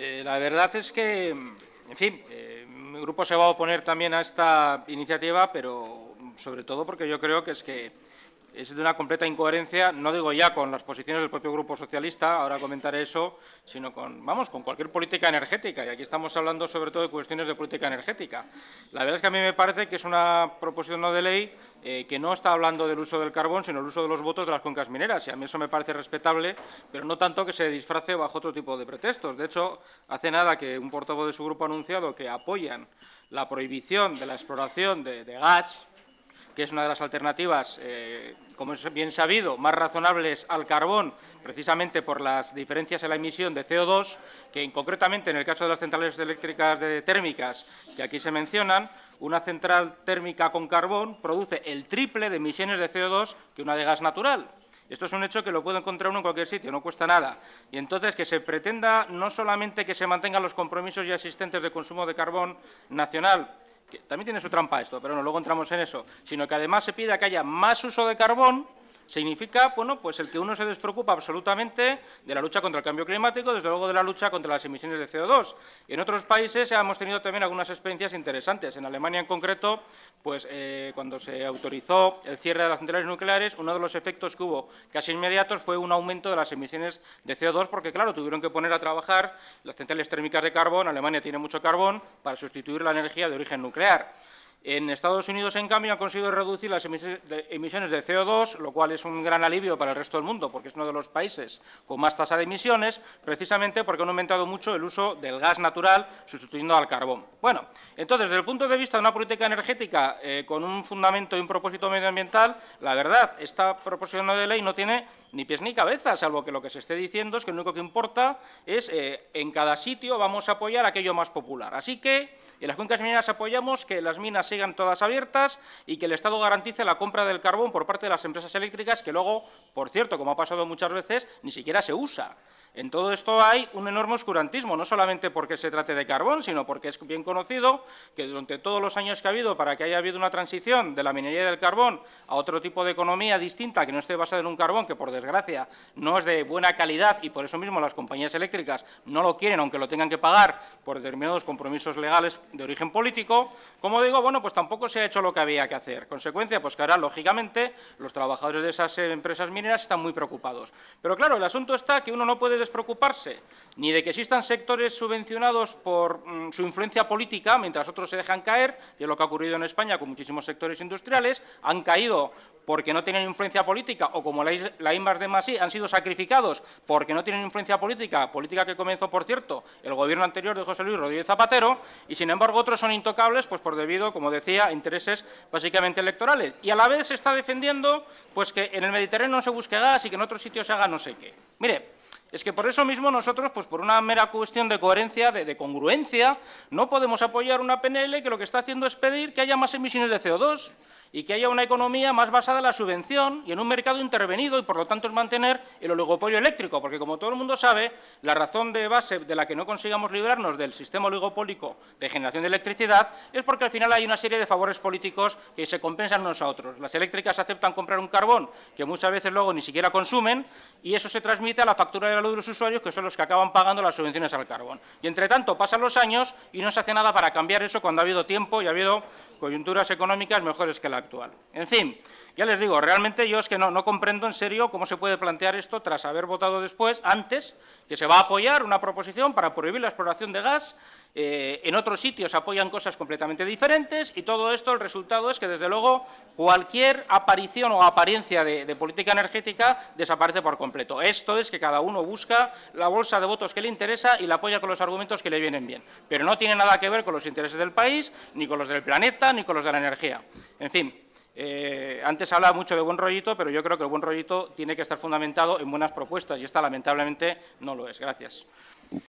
Eh, la verdad es que, en fin, eh, mi grupo se va a oponer también a esta iniciativa, pero sobre todo porque yo creo que es que es de una completa incoherencia, no digo ya con las posiciones del propio Grupo Socialista, ahora comentaré eso, sino con, vamos, con cualquier política energética, y aquí estamos hablando sobre todo de cuestiones de política energética. La verdad es que a mí me parece que es una proposición no de ley eh, que no está hablando del uso del carbón, sino el uso de los votos de las cuencas mineras, y a mí eso me parece respetable, pero no tanto que se disfrace bajo otro tipo de pretextos. De hecho, hace nada que un portavoz de su grupo ha anunciado que apoyan la prohibición de la exploración de gas, que es una de las alternativas, eh, como es bien sabido, más razonables al carbón, precisamente por las diferencias en la emisión de CO2, que concretamente en el caso de las centrales eléctricas de, térmicas que aquí se mencionan, una central térmica con carbón produce el triple de emisiones de CO2 que una de gas natural. Esto es un hecho que lo puede encontrar uno en cualquier sitio, no cuesta nada. Y entonces que se pretenda no solamente que se mantengan los compromisos ya existentes de consumo de carbón nacional, que también tiene su trampa esto, pero no, luego entramos en eso, sino que además se pida que haya más uso de carbón Significa, bueno, pues el que uno se despreocupa absolutamente de la lucha contra el cambio climático, desde luego de la lucha contra las emisiones de CO2. En otros países hemos tenido también algunas experiencias interesantes. En Alemania, en concreto, pues eh, cuando se autorizó el cierre de las centrales nucleares, uno de los efectos que hubo casi inmediatos fue un aumento de las emisiones de CO2, porque, claro, tuvieron que poner a trabajar las centrales térmicas de carbón. Alemania tiene mucho carbón para sustituir la energía de origen nuclear. En Estados Unidos, en cambio, han conseguido reducir las emisiones de CO2, lo cual es un gran alivio para el resto del mundo, porque es uno de los países con más tasa de emisiones, precisamente porque han aumentado mucho el uso del gas natural, sustituyendo al carbón. Bueno, entonces, desde el punto de vista de una política energética eh, con un fundamento y un propósito medioambiental, la verdad, esta proposición de ley no tiene ni pies ni cabeza, salvo que lo que se esté diciendo es que lo único que importa es eh, en cada sitio vamos a apoyar aquello más popular. Así que en las cuencas mineras apoyamos que las minas sigan todas abiertas y que el Estado garantice la compra del carbón por parte de las empresas eléctricas, que luego, por cierto, como ha pasado muchas veces, ni siquiera se usa. En todo esto hay un enorme oscurantismo, no solamente porque se trate de carbón, sino porque es bien conocido que durante todos los años que ha habido para que haya habido una transición de la minería del carbón a otro tipo de economía distinta que no esté basada en un carbón que, por desgracia, no es de buena calidad y por eso mismo las compañías eléctricas no lo quieren, aunque lo tengan que pagar por determinados compromisos legales de origen político, como digo, bueno, pues tampoco se ha hecho lo que había que hacer. Consecuencia, pues que ahora, lógicamente, los trabajadores de esas empresas mineras están muy preocupados. Pero claro, el asunto está que uno no puede despreocuparse ni de que existan sectores subvencionados por mm, su influencia política, mientras otros se dejan caer, y es lo que ha ocurrido en España con muchísimos sectores industriales, han caído porque no tienen influencia política o como la, INVAS de Masí, han sido sacrificados porque no tienen influencia política, política que comenzó, por cierto, el gobierno anterior de José Luis Rodríguez Zapatero, y sin embargo otros son intocables pues por debido, como decía, a intereses básicamente electorales. Y a la vez se está defendiendo pues que en el Mediterráneo no se busque gas y que en otros sitios se haga no sé qué. Mire, es que por eso mismo nosotros, pues por una mera cuestión de coherencia, de, congruencia, no podemos apoyar una PNL que lo que está haciendo es pedir que haya más emisiones de CO2 y que haya una economía más basada en la subvención y en un mercado intervenido y, por lo tanto, en mantener el oligopolio eléctrico. Porque, como todo el mundo sabe, la razón de base de la que no consigamos librarnos del sistema oligopólico de generación de electricidad es porque al final hay una serie de favores políticos que se compensan unos a otros. Las eléctricas aceptan comprar un carbón que muchas veces luego ni siquiera consumen y eso se transmite a la factura de de los usuarios, que son los que acaban pagando las subvenciones al carbón. Y, entre tanto, pasan los años y no se hace nada para cambiar eso cuando ha habido tiempo y ha habido coyunturas económicas mejores que la actual. En fin, ya les digo, realmente yo es que no, no comprendo en serio cómo se puede plantear esto tras haber votado después, antes, que se va a apoyar una proposición para prohibir la exploración de gas eh, en otros sitios apoyan cosas completamente diferentes y todo esto el resultado es que, desde luego, cualquier aparición o apariencia de política energética desaparece por completo. Esto es que cada uno busca la bolsa de votos que le interesa y la apoya con los argumentos que le vienen bien. Pero no tiene nada que ver con los intereses del país, ni con los del planeta, ni con los de la energía. En fin, eh, antes hablaba mucho de buen rollito, pero yo creo que el buen rollito tiene que estar fundamentado en buenas propuestas y esta lamentablemente no lo es. Gracias.